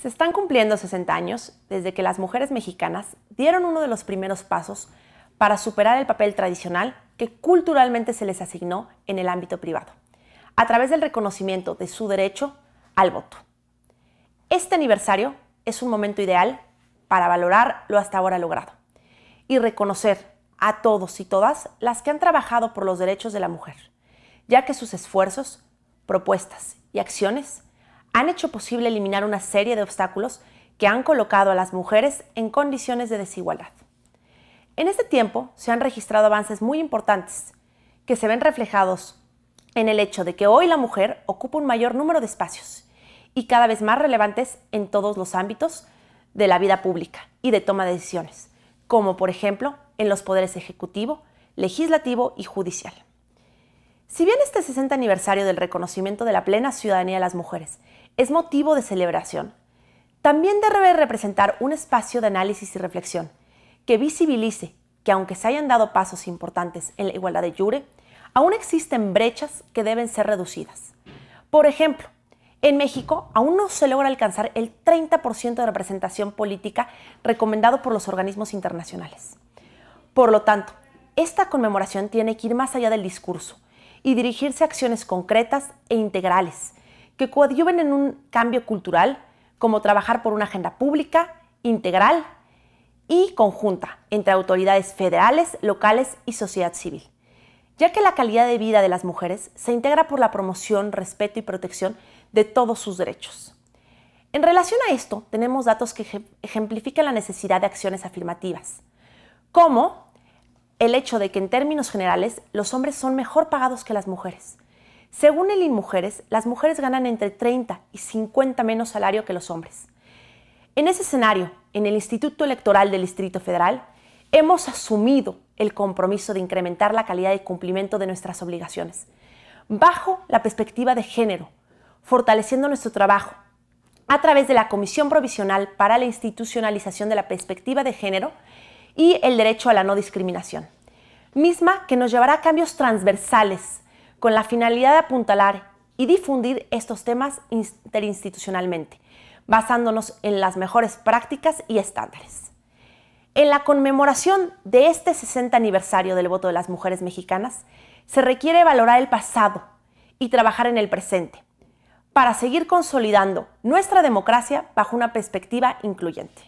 Se están cumpliendo 60 años desde que las mujeres mexicanas dieron uno de los primeros pasos para superar el papel tradicional que culturalmente se les asignó en el ámbito privado, a través del reconocimiento de su derecho al voto. Este aniversario es un momento ideal para valorar lo hasta ahora logrado y reconocer a todos y todas las que han trabajado por los derechos de la mujer, ya que sus esfuerzos, propuestas y acciones han hecho posible eliminar una serie de obstáculos que han colocado a las mujeres en condiciones de desigualdad. En este tiempo se han registrado avances muy importantes que se ven reflejados en el hecho de que hoy la mujer ocupa un mayor número de espacios y cada vez más relevantes en todos los ámbitos de la vida pública y de toma de decisiones, como por ejemplo en los poderes ejecutivo, legislativo y judicial. Si bien este 60 aniversario del reconocimiento de la plena ciudadanía de las mujeres es motivo de celebración. También debe representar un espacio de análisis y reflexión que visibilice que aunque se hayan dado pasos importantes en la igualdad de yure, aún existen brechas que deben ser reducidas. Por ejemplo, en México aún no se logra alcanzar el 30% de representación política recomendado por los organismos internacionales. Por lo tanto, esta conmemoración tiene que ir más allá del discurso y dirigirse a acciones concretas e integrales que coadyuven en un cambio cultural, como trabajar por una agenda pública, integral y conjunta entre autoridades federales, locales y sociedad civil, ya que la calidad de vida de las mujeres se integra por la promoción, respeto y protección de todos sus derechos. En relación a esto, tenemos datos que ejemplifican la necesidad de acciones afirmativas, como el hecho de que en términos generales los hombres son mejor pagados que las mujeres, según el InMujeres, las mujeres ganan entre 30 y 50 menos salario que los hombres. En ese escenario, en el Instituto Electoral del Distrito Federal, hemos asumido el compromiso de incrementar la calidad y cumplimiento de nuestras obligaciones, bajo la perspectiva de género, fortaleciendo nuestro trabajo a través de la Comisión Provisional para la Institucionalización de la Perspectiva de Género y el Derecho a la No Discriminación, misma que nos llevará a cambios transversales con la finalidad de apuntalar y difundir estos temas interinstitucionalmente, basándonos en las mejores prácticas y estándares. En la conmemoración de este 60 aniversario del voto de las mujeres mexicanas, se requiere valorar el pasado y trabajar en el presente, para seguir consolidando nuestra democracia bajo una perspectiva incluyente.